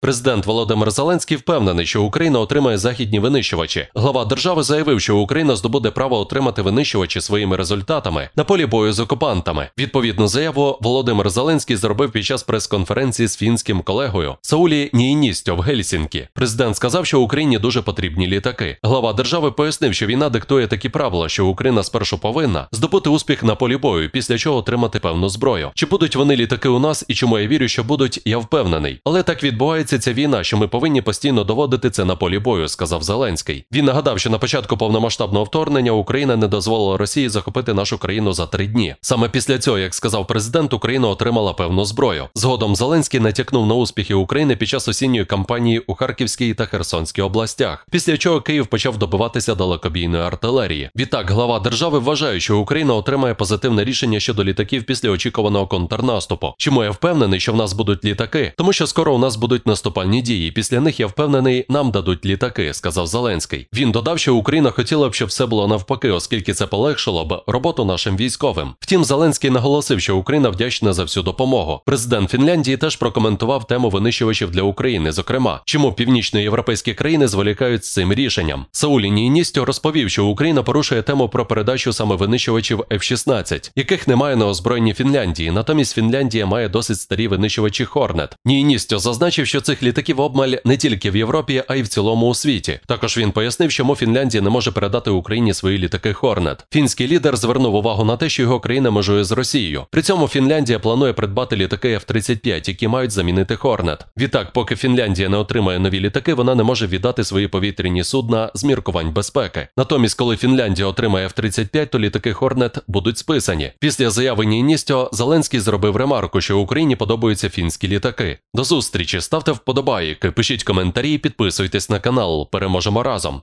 Президент Володимир Зеленський впевнений, що Україна отримає західні винищувачі. Глава держави заявив, що Україна здобуде право отримати винищувачі своїми результатами на полі бою з окупантами. Відповідну заяву Володимир Зеленський зробив під час прес-конференції з фінським колегою Саулі Ніїністю в Гельсінкі. Президент сказав, що Україні дуже потрібні літаки. Глава держави пояснив, що війна диктує такі правила, що Україна спершу повинна здобути успіх на полі бою, після чого отримати певну зброю. Чи будуть вони літаки у нас і чому я вірю, що будуть, я впевнений. Але так відбувається відбувається ця війна, що ми повинні постійно доводити це на полі бою, сказав Зеленський. Він нагадав, що на початку повномасштабного вторгнення Україна не дозволила Росії захопити нашу країну за три дні. Саме після цього, як сказав президент, Україна отримала певну зброю. Згодом Зеленський натякнув на успіхи України під час осінньої кампанії у Харківській та Херсонській областях, після чого Київ почав добиватися далекобійної артилерії. Відтак, глава держави вважає, що Україна отримає позитивне рішення щодо літаків після очікуваного контрнаступу. Чому я впевнений, що в нас будуть літаки, тому що скоро у нас будуть на наступальні дії. Після них я впевнений, нам дадуть літаки, сказав Зеленський. Він додав, що Україна хотіла б, щоб все було навпаки, оскільки це полегшило б роботу нашим військовим. Втім, Зеленський наголосив, що Україна вдячна за всю допомогу. Президент Фінляндії теж прокоментував тему винищувачів для України, зокрема, чому північноєвропейські країни зволікають з цим рішенням. Саулі Нійністю розповів, що Україна порушує тему про передачу саме винищувачів F-16, яких немає на озброєнні Фінляндії. Натомість Фінляндія має досить старі винищувачі Хорнет. Нійністю зазначив, що цих літаків обмаль не тільки в Європі, а й в цілому у світі. Також він пояснив, чому Фінляндія не може передати Україні свої літаки Хорнет. Фінський лідер звернув увагу на те, що його країна межує з Росією. При цьому Фінляндія планує придбати літаки F-35, які мають замінити Хорнет. Відтак, поки Фінляндія не отримає нові літаки, вона не може віддати свої повітряні судна з міркувань безпеки. Натомість, коли Фінляндія отримає F-35, то літаки Хорнет будуть списані. Після заяви Ніністьо Зеленський зробив ремарку, що Україні подобаються фінські літаки. До зустрічі ставте вподобайки, пишіть коментарі, підписуйтесь на канал. Переможемо разом.